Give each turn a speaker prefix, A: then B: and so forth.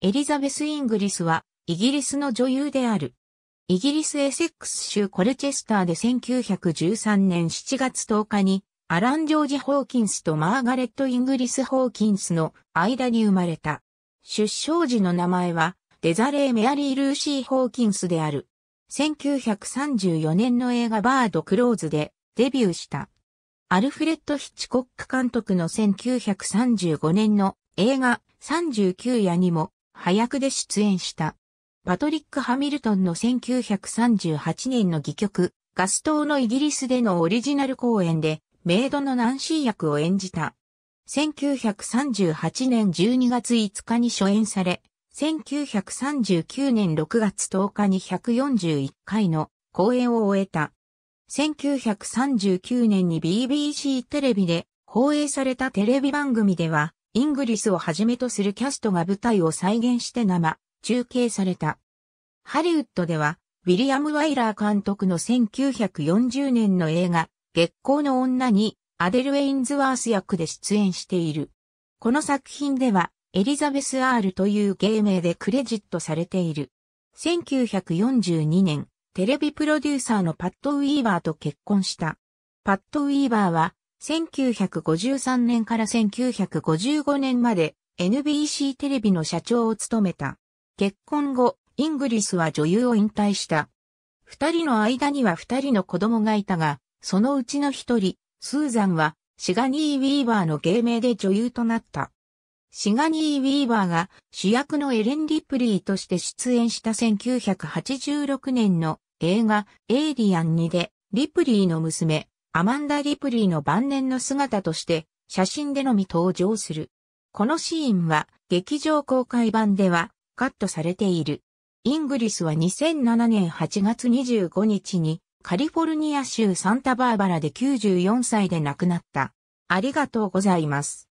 A: エリザベス・イングリスは、イギリスの女優である。イギリス・エセックス州コルチェスターで1913年7月10日に、アラン・ジョージ・ホーキンスとマーガレット・イングリス・ホーキンスの間に生まれた。出生時の名前は、デザレー・メアリー・ルーシー・ホーキンスである。1934年の映画バード・クローズでデビューした。アルフレッド・ヒッチコック監督の1935年の映画39夜にも早くで出演した。パトリック・ハミルトンの1938年の戯曲、ガストーのイギリスでのオリジナル公演で、メイドのナンシー役を演じた。1938年12月5日に初演され、1939年6月10日に141回の公演を終えた。1939年に BBC テレビで放映されたテレビ番組では、イングリスをはじめとするキャストが舞台を再現して生、中継された。ハリウッドでは、ウィリアム・ワイラー監督の1940年の映画、月光の女に、アデル・ウェインズワース役で出演している。この作品では、エリザベス・アールという芸名でクレジットされている。1942年、テレビプロデューサーのパット・ウィーバーと結婚した。パット・ウィーバーは、1953年から1955年まで NBC テレビの社長を務めた。結婚後、イングリスは女優を引退した。二人の間には二人の子供がいたが、そのうちの一人、スーザンは、シガニー・ウィーバーの芸名で女優となった。シガニー・ウィーバーが主役のエレン・リプリーとして出演した1986年の映画エイリアン2で、リプリーの娘、アマンダ・リプリーの晩年の姿として写真でのみ登場する。このシーンは劇場公開版ではカットされている。イングリスは2007年8月25日にカリフォルニア州サンタバーバラで94歳で亡くなった。ありがとうございます。